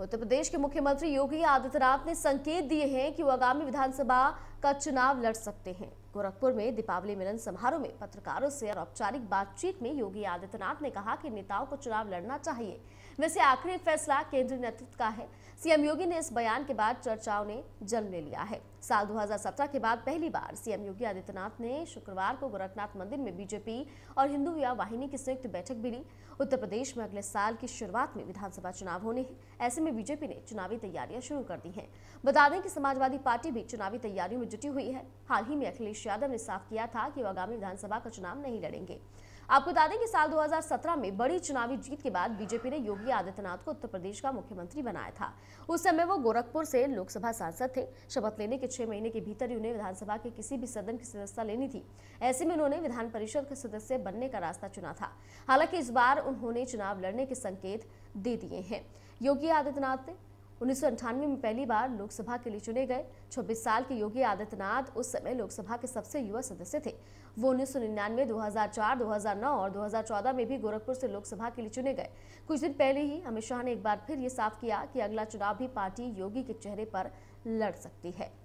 उत्तर प्रदेश के मुख्यमंत्री योगी आदित्यनाथ ने संकेत दिए हैं कि वो आगामी विधानसभा का चुनाव लड़ सकते हैं गोरखपुर में दीपावली मिलन समारोह में पत्रकारों से औपचारिक बातचीत में योगी आदित्यनाथ ने कहा कि नेताओं को चुनाव लड़ना चाहिए वैसे आखिरी फैसला केंद्रीय नेतृत्व का है सीएम योगी ने इस बयान के बाद चर्चाओं ने जन्म ले लिया है साल 2017 के बाद पहली बार सीएम योगी आदित्यनाथ ने शुक्रवार को गोरखनाथ मंदिर में बीजेपी और हिंदू युवा वाहिनी की संयुक्त बैठक भी ली उत्तर प्रदेश में अगले साल की शुरुआत में विधानसभा चुनाव होने हैं ऐसे में बीजेपी ने चुनावी तैयारियां शुरू कर दी है बता दें कि समाजवादी पार्टी भी चुनावी तैयारियों में जुटी हुई है हाल ही में अखिलेश यादव ने साफ किया था कि वो आगामी विधानसभा का चुनाव नहीं लड़ेंगे आपको बता दें कि साल 2017 में बड़ी चुनावी जीत के बाद बीजेपी ने योगी आदित्यनाथ को उत्तर प्रदेश का मुख्यमंत्री बनाया था उस समय वो गोरखपुर से लोकसभा सांसद थे शपथ लेने के छह महीने के भीतर ही उन्हें विधानसभा के किसी भी सदन की सदस्यता लेनी थी ऐसे में उन्होंने विधान परिषद के सदस्य बनने का रास्ता चुना था हालांकि इस बार उन्होंने चुनाव लड़ने के संकेत दे दिए हैं योगी आदित्यनाथ ने उन्नीस में पहली बार लोकसभा के लिए चुने गए 26 साल के योगी आदित्यनाथ उस समय लोकसभा के सबसे युवा सदस्य थे वो उन्नीस सौ निन्यानवे दो और 2014 में भी गोरखपुर से लोकसभा के लिए चुने गए कुछ दिन पहले ही अमित शाह ने एक बार फिर ये साफ किया कि अगला चुनाव भी पार्टी योगी के चेहरे पर लड़ सकती है